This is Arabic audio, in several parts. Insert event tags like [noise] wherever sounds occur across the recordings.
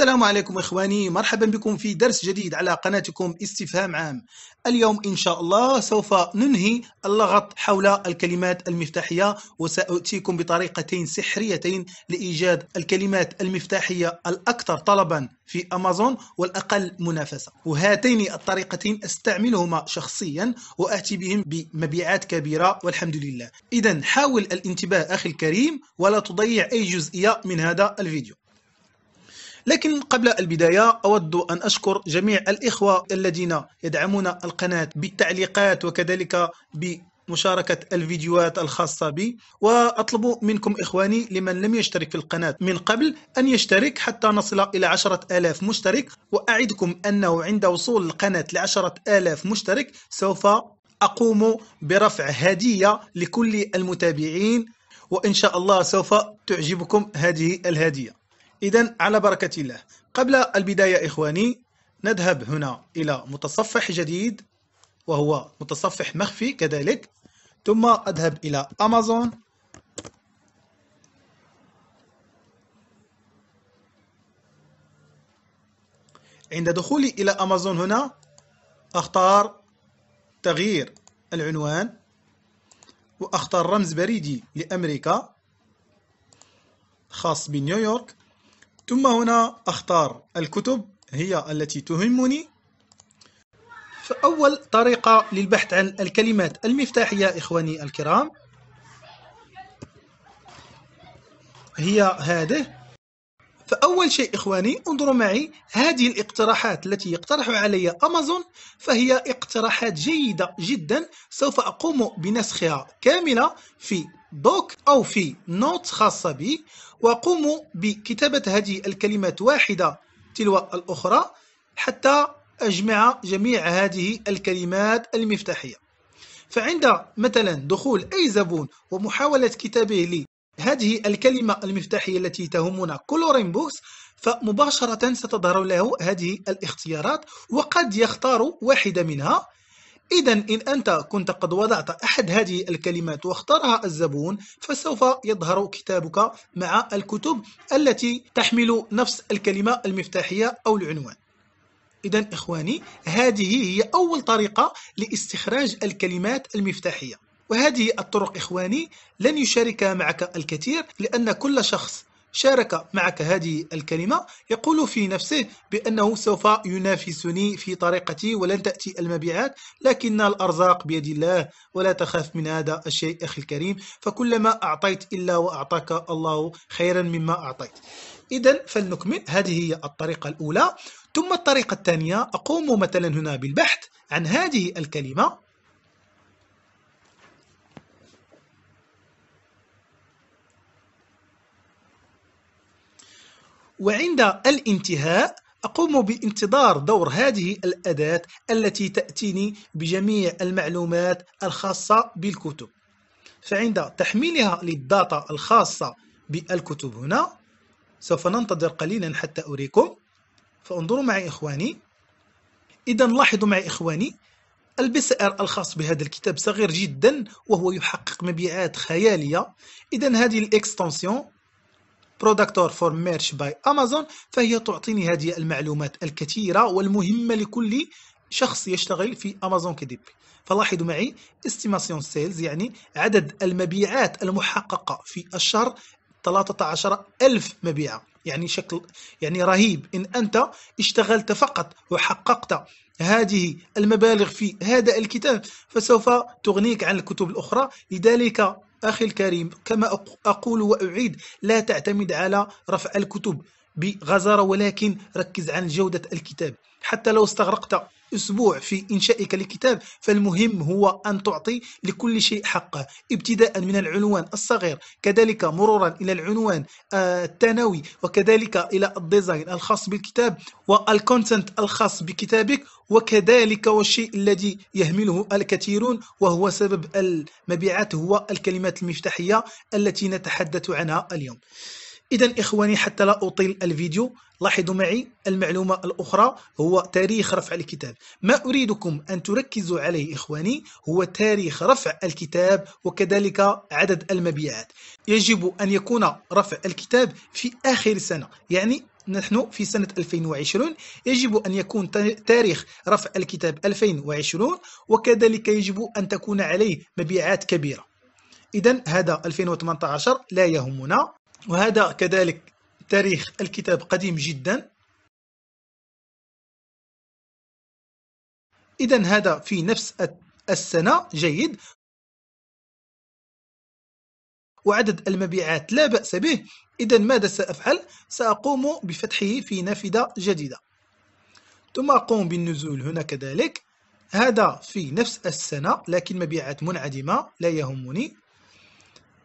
السلام عليكم إخواني مرحبا بكم في درس جديد على قناتكم استفهام عام اليوم إن شاء الله سوف ننهي اللغط حول الكلمات المفتاحية وسأتيكم بطريقتين سحريتين لإيجاد الكلمات المفتاحية الأكثر طلبا في أمازون والأقل منافسة وهاتين الطريقتين أستعملهما شخصيا وأتي بهم بمبيعات كبيرة والحمد لله إذا حاول الانتباه أخي الكريم ولا تضيع أي جزئية من هذا الفيديو لكن قبل البداية أود أن أشكر جميع الإخوة الذين يدعمون القناة بالتعليقات وكذلك ب مشاركة الفيديوهات الخاصة بي وأطلب منكم إخواني لمن لم يشترك في القناة من قبل أن يشترك حتى نصل إلى عشرة آلاف مشترك وأعدكم أنه عند وصول القناة لعشرة آلاف مشترك سوف أقوم برفع هدية لكل المتابعين وإن شاء الله سوف تعجبكم هذه الهدية إذا على بركة الله قبل البداية إخواني نذهب هنا إلى متصفح جديد وهو متصفح مخفي كذلك ثم أذهب إلى أمازون عند دخولي إلى أمازون هنا أختار تغيير العنوان وأختار رمز بريدي لأمريكا خاص بنيويورك ثم هنا أختار الكتب هي التي تهمني فأول طريقة للبحث عن الكلمات المفتاحية إخواني الكرام هي هذه فأول شيء إخواني انظروا معي هذه الاقتراحات التي يقترح علي أمازون فهي اقتراحات جيدة جدا سوف أقوم بنسخها كاملة في دوك أو في نوت خاصة بي وقوموا بكتابة هذه الكلمات واحدة تلو الأخرى حتى أجمع جميع هذه الكلمات المفتاحية فعند مثلا دخول أي زبون ومحاولة كتابه لي هذه الكلمة المفتاحية التي تهمنا كلورين بوكس فمباشرة ستظهر له هذه الاختيارات وقد يختار واحدة منها إذا إن أنت كنت قد وضعت أحد هذه الكلمات واختارها الزبون فسوف يظهر كتابك مع الكتب التي تحمل نفس الكلمة المفتاحية أو العنوان إذا إخواني هذه هي أول طريقة لاستخراج الكلمات المفتاحية وهذه الطرق إخواني لن يشاركها معك الكثير لأن كل شخص شارك معك هذه الكلمة يقول في نفسه بأنه سوف ينافسني في طريقتي ولن تأتي المبيعات لكن الأرزاق بيد الله ولا تخاف من هذا الشيء أخي الكريم فكلما أعطيت إلا وأعطاك الله خيرا مما أعطيت إذا فلنكمل هذه هي الطريقة الأولى ثم الطريقة الثانية أقوم مثلا هنا بالبحث عن هذه الكلمة وعند الانتهاء أقوم بانتظار دور هذه الأداة التي تأتيني بجميع المعلومات الخاصة بالكتب فعند تحميلها للداتا الخاصة بالكتب هنا سوف ننتظر قليلا حتى أريكم فانظروا معي إخواني إذا لاحظوا معي إخواني البي ار الخاص بهذا الكتاب صغير جدا وهو يحقق مبيعات خيالية إذا هذه الإكستنسيون برودكتور فور ميرش باي امازون فهي تعطيني هذه المعلومات الكثيره والمهمه لكل شخص يشتغل في امازون كدب فلاحظوا معي استيماسيون سيلز يعني عدد المبيعات المحققه في الشهر 13 ألف مبيعة يعني شكل يعني رهيب إن أنت اشتغلت فقط وحققت هذه المبالغ في هذا الكتاب فسوف تغنيك عن الكتب الأخرى لذلك أخي الكريم كما أقول وأعيد لا تعتمد على رفع الكتب بغزارة ولكن ركز على جودة الكتاب حتى لو استغرقت أسبوع في إنشائك لكتاب فالمهم هو أن تعطي لكل شيء حقه ابتداء من العنوان الصغير كذلك مرورا إلى العنوان آه، الثانوي وكذلك إلى الديزاين الخاص بالكتاب والكونتنت الخاص بكتابك وكذلك والشيء الذي يهمله الكثيرون وهو سبب المبيعات هو الكلمات المفتاحية التي نتحدث عنها اليوم إذا إخواني حتى لا أطيل الفيديو لاحظوا معي المعلومة الأخرى هو تاريخ رفع الكتاب ما أريدكم أن تركزوا عليه إخواني هو تاريخ رفع الكتاب وكذلك عدد المبيعات يجب أن يكون رفع الكتاب في آخر سنة يعني نحن في سنة 2020 يجب أن يكون تاريخ رفع الكتاب 2020 وكذلك يجب أن تكون عليه مبيعات كبيرة إذا هذا 2018 لا يهمنا وهذا كذلك تاريخ الكتاب قديم جدا إذا هذا في نفس السنة جيد وعدد المبيعات لا بأس به إذا ماذا سأفعل؟ سأقوم بفتحه في نافذة جديدة ثم أقوم بالنزول هنا كذلك هذا في نفس السنة لكن مبيعات منعدمة لا يهمني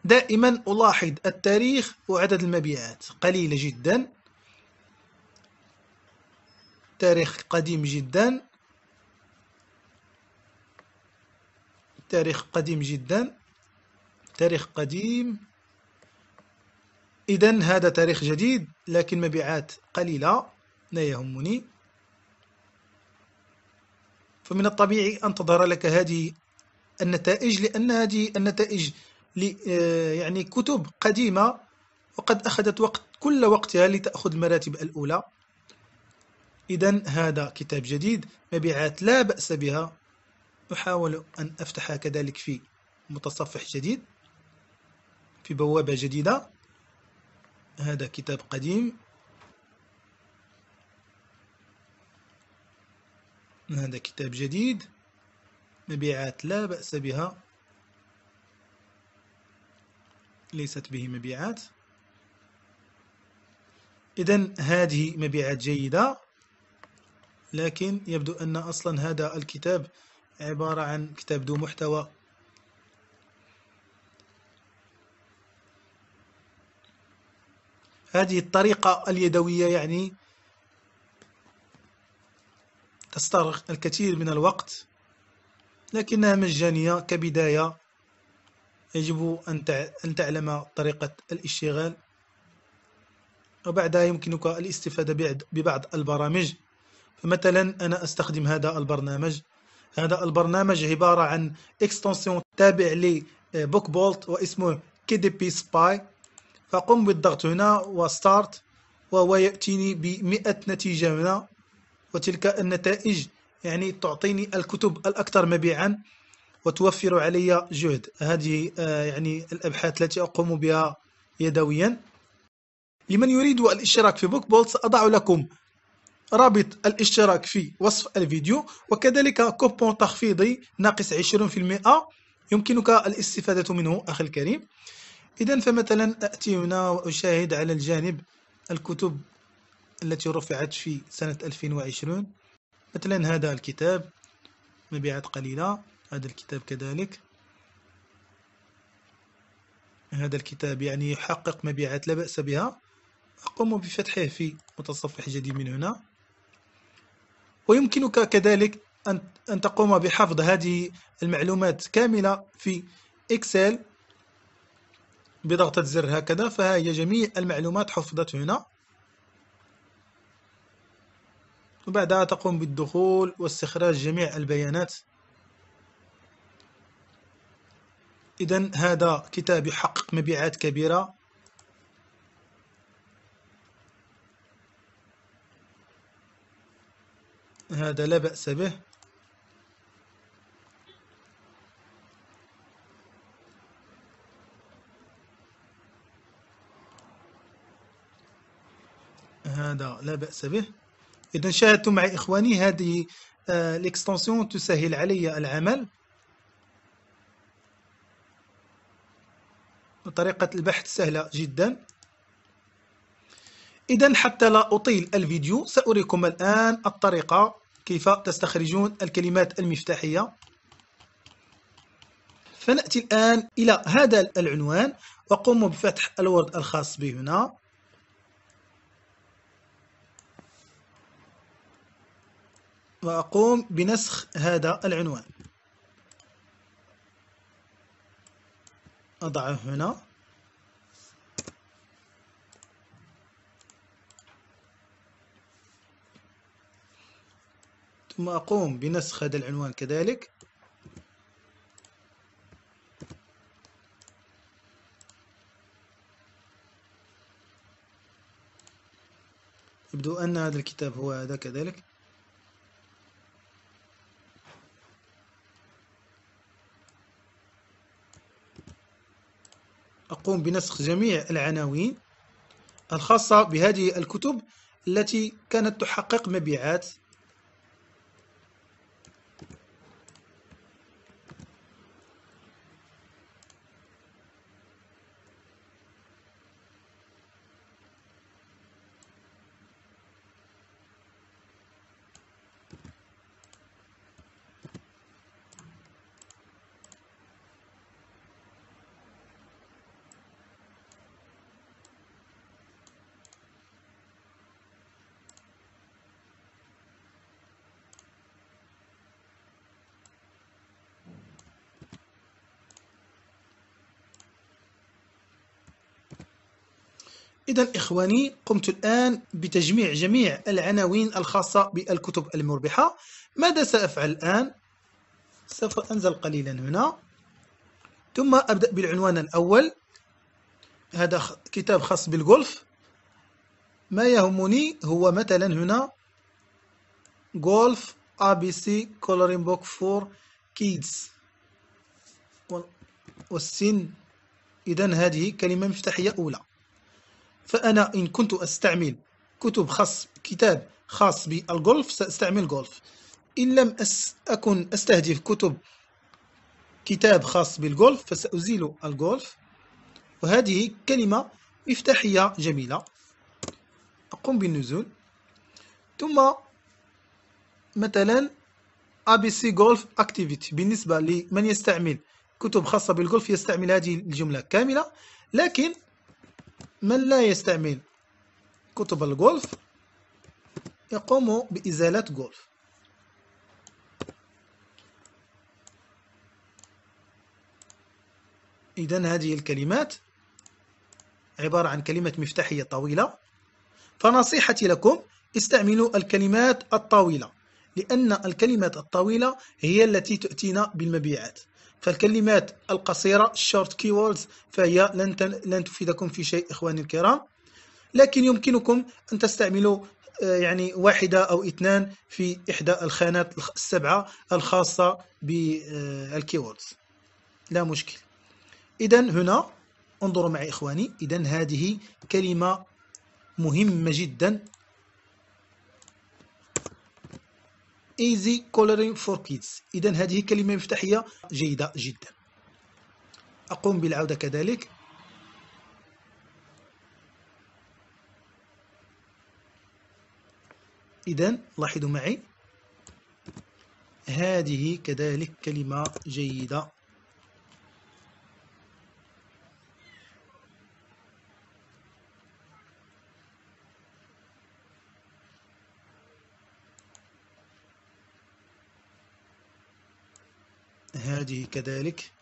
دائما ألاحظ التاريخ وعدد المبيعات قليلة جدا تاريخ قديم جدا تاريخ قديم جدا تاريخ قديم إذا هذا تاريخ جديد لكن مبيعات قليلة لا يهمني فمن الطبيعي أن تظهر لك هذه النتائج لأن هذه النتائج آه، يعني كتب قديمة وقد أخذت وقت كل وقتها لتأخذ المراتب الأولى إذا هذا كتاب جديد مبيعات لا بأس بها أحاول أن أفتح كذلك في متصفح جديد في بوابة جديدة هذا كتاب قديم هذا كتاب جديد مبيعات لا بأس بها ليست به مبيعات إذا هذه مبيعات جيدة لكن يبدو أن أصلا هذا الكتاب عبارة عن كتاب ذو محتوى هذه الطريقة اليدوية يعني تستغرق الكثير من الوقت لكنها مجانية كبداية يجب أن تعلم طريقة الاشتغال وبعدها يمكنك الاستفادة ببعض البرامج فمثلا أنا أستخدم هذا البرنامج هذا البرنامج عبارة عن اكستنسيون تابع لبوك بولت آه، واسمه كي دي بي سباي فقم بالضغط هنا وستارت وهو يأتيني بمئة نتيجة هنا وتلك النتائج يعني تعطيني الكتب الأكثر مبيعا وتوفر علي جهد هذه آه، يعني الأبحاث التي أقوم بها يدويا لمن يريد الاشتراك في بوك بولت سأضع لكم رابط الاشتراك في وصف الفيديو وكذلك كوبون تخفيضي ناقص 20% يمكنك الاستفادة منه أخي الكريم إذا فمثلا أتي هنا وأشاهد على الجانب الكتب التي رفعت في سنة 2020 مثلا هذا الكتاب مبيعات قليلة هذا الكتاب كذلك هذا الكتاب يعني يحقق مبيعات لا بأس بها أقوم بفتحه في متصفح جديد من هنا ويمكنك كذلك أن تقوم بحفظ هذه المعلومات كاملة في إكسل بضغطة زر هكذا فها هي جميع المعلومات حفظت هنا وبعدها تقوم بالدخول واستخراج جميع البيانات إذا هذا كتاب يحقق مبيعات كبيرة هذا لا بأس به هذا لا بأس به إذا شاهدتم مع إخواني هذه الاكستنسيون آه، تسهل علي العمل طريقة البحث سهلة جدا إذا حتى لا أطيل الفيديو سأريكم الآن الطريقة كيف تستخرجون الكلمات المفتاحية فنأتي الآن إلى هذا العنوان وقوم بفتح الورد الخاص به هنا وأقوم بنسخ هذا العنوان أضعه هنا ثم أقوم بنسخ هذا العنوان كذلك يبدو أن هذا الكتاب هو هذا كذلك أقوم بنسخ جميع العناوين الخاصة بهذه الكتب التي كانت تحقق مبيعات إذا إخواني قمت الآن بتجميع جميع العناوين الخاصة بالكتب المربحة ماذا سأفعل الآن؟ سوف أنزل قليلا هنا ثم أبدأ بالعنوان الأول هذا كتاب خاص بالجولف ما يهمني هو مثلا هنا جولف ABC Coloring Book for Kids والسن إذا هذه كلمة مفتاحية أولى فأنا إن كنت أستعمل كتب خاص كتاب خاص بالجولف سأستعمل جولف إن لم أس أكن أستهدف كتب كتاب خاص بالجولف فسأزيل الجولف وهذه كلمة مفتاحية جميلة أقوم بالنزول ثم مثلا ABC Golf Activity بالنسبة لمن يستعمل كتب خاصة بالجولف يستعمل هذه الجملة كاملة لكن من لا يستعمل كتب الجولف يقوم بإزالة جولف إذا هذه الكلمات عبارة عن كلمة مفتاحية طويلة فنصيحتي لكم استعملوا الكلمات الطويلة لأن الكلمات الطويلة هي التي تؤتينا بالمبيعات فالكلمات القصيرة short keywords فهي لن لن تفيدكم في شيء إخواني الكرام لكن يمكنكم أن تستعملوا آه، يعني واحدة أو اثنان في إحدى الخانات السبعة الخاصة بالكيوردز آه، لا مشكل إذا هنا انظروا معي إخواني إذا هذه كلمة مهمة جدا ايزي coloring فور كيدز اذا هذه كلمه مفتاحيه جيده جدا اقوم بالعوده كذلك اذا لاحظوا معي هذه كذلك كلمه جيده وجهه كذلك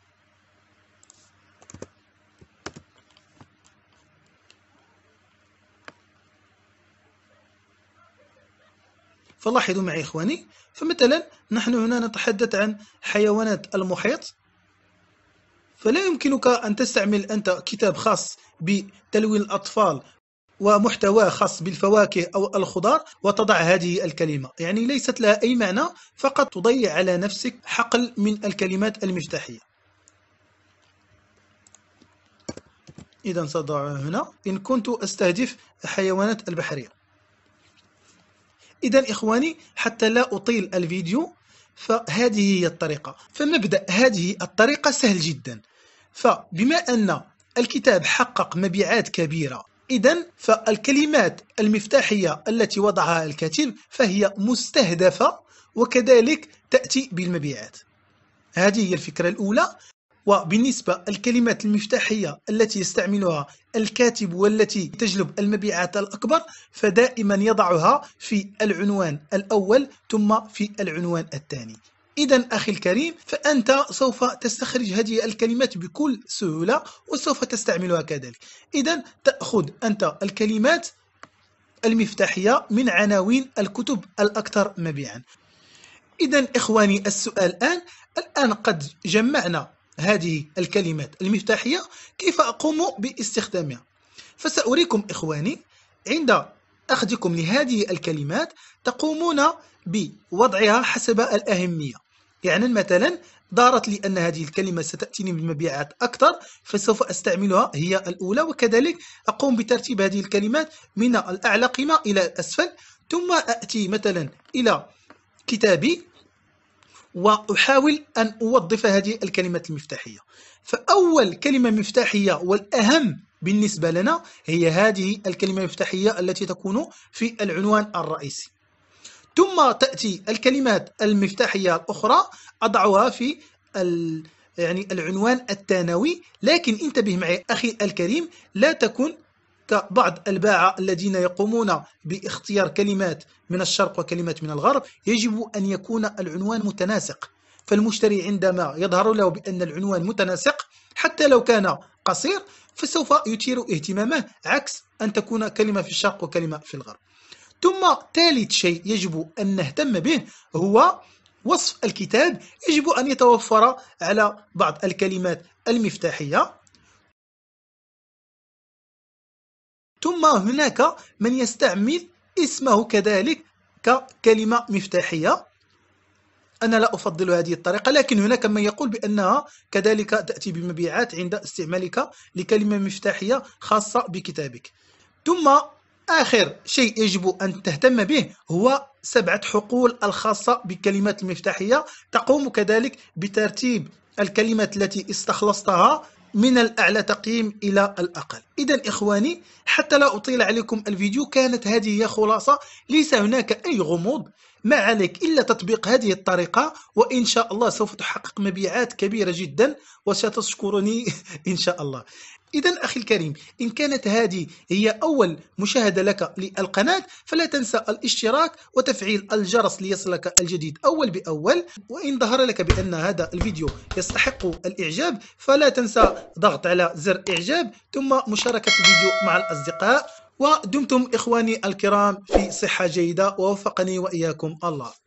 فلاحظوا معي إخواني فمثلا نحن هنا نتحدث عن حيوانات المحيط فلا يمكنك أن تستعمل أنت كتاب خاص بتلوين الأطفال ومحتوى خاص بالفواكه أو الخضار وتضع هذه الكلمة يعني ليست لها أي معنى فقط تضيع على نفسك حقل من الكلمات المفتاحية إذا سأضع هنا إن كنت أستهدف الحيوانات البحرية إذا إخواني حتى لا أطيل الفيديو فهذه هي الطريقة فمبدأ هذه الطريقة سهل جدا فبما أن الكتاب حقق مبيعات كبيرة إذا فالكلمات المفتاحية التي وضعها الكاتب فهي مستهدفة وكذلك تأتي بالمبيعات هذه هي الفكرة الأولى وبالنسبة الكلمات المفتاحية التي يستعملها الكاتب والتي تجلب المبيعات الأكبر فدائما يضعها في العنوان الأول ثم في العنوان الثاني إذا أخي الكريم فأنت سوف تستخرج هذه الكلمات بكل سهولة وسوف تستعملها كذلك إذا تأخذ أنت الكلمات المفتاحية من عناوين الكتب الأكثر مبيعا إذا إخواني السؤال الآن الآن قد جمعنا هذه الكلمات المفتاحية كيف أقوم باستخدامها فسأريكم إخواني عند أخذكم لهذه الكلمات تقومون بوضعها حسب الأهمية يعني مثلا دارت لي أن هذه الكلمة ستأتيني بالمبيعات أكثر فسوف أستعملها هي الأولى وكذلك أقوم بترتيب هذه الكلمات من الأعلى قيمة إلى الأسفل ثم أتي مثلا إلى كتابي وأحاول أن أوظف هذه الكلمات المفتاحية فأول كلمة مفتاحية والأهم بالنسبة لنا هي هذه الكلمة المفتاحية التي تكون في العنوان الرئيسي ثم تأتي الكلمات المفتاحية الأخرى أضعها في ال... يعني العنوان الثانوي لكن انتبه معي أخي الكريم لا تكن كبعض الباعة الذين يقومون باختيار كلمات من الشرق وكلمات من الغرب يجب أن يكون العنوان متناسق فالمشتري عندما يظهر له بأن العنوان متناسق حتى لو كان قصير فسوف يثير اهتمامه عكس أن تكون كلمة في الشرق وكلمة في الغرب ثم ثالث شيء يجب أن نهتم به هو وصف الكتاب يجب أن يتوفر على بعض الكلمات المفتاحية ثم هناك من يستعمل اسمه كذلك ككلمة مفتاحية أنا لا أفضل هذه الطريقة لكن هناك من يقول بأنها كذلك تأتي بمبيعات عند استعمالك لكلمة مفتاحية خاصة بكتابك ثم آخر شيء يجب أن تهتم به هو سبعة حقول الخاصة بالكلمات المفتاحية تقوم كذلك بترتيب الكلمات التي استخلصتها من الأعلى تقييم إلى الأقل إذا إخواني حتى لا أطيل عليكم الفيديو كانت هذه هي خلاصة ليس هناك أي غموض ما عليك إلا تطبيق هذه الطريقة وإن شاء الله سوف تحقق مبيعات كبيرة جدا وستشكرني [laughs] إن شاء الله إذا أخي الكريم إن كانت هذه هي أول مشاهدة لك للقناة فلا تنسى الاشتراك وتفعيل الجرس ليصلك الجديد أول بأول وإن ظهر لك بأن هذا الفيديو يستحق الإعجاب فلا تنسى ضغط على زر إعجاب ثم مشاركة الفيديو مع الأصدقاء ودمتم إخواني الكرام في صحة جيدة ووفقني وإياكم الله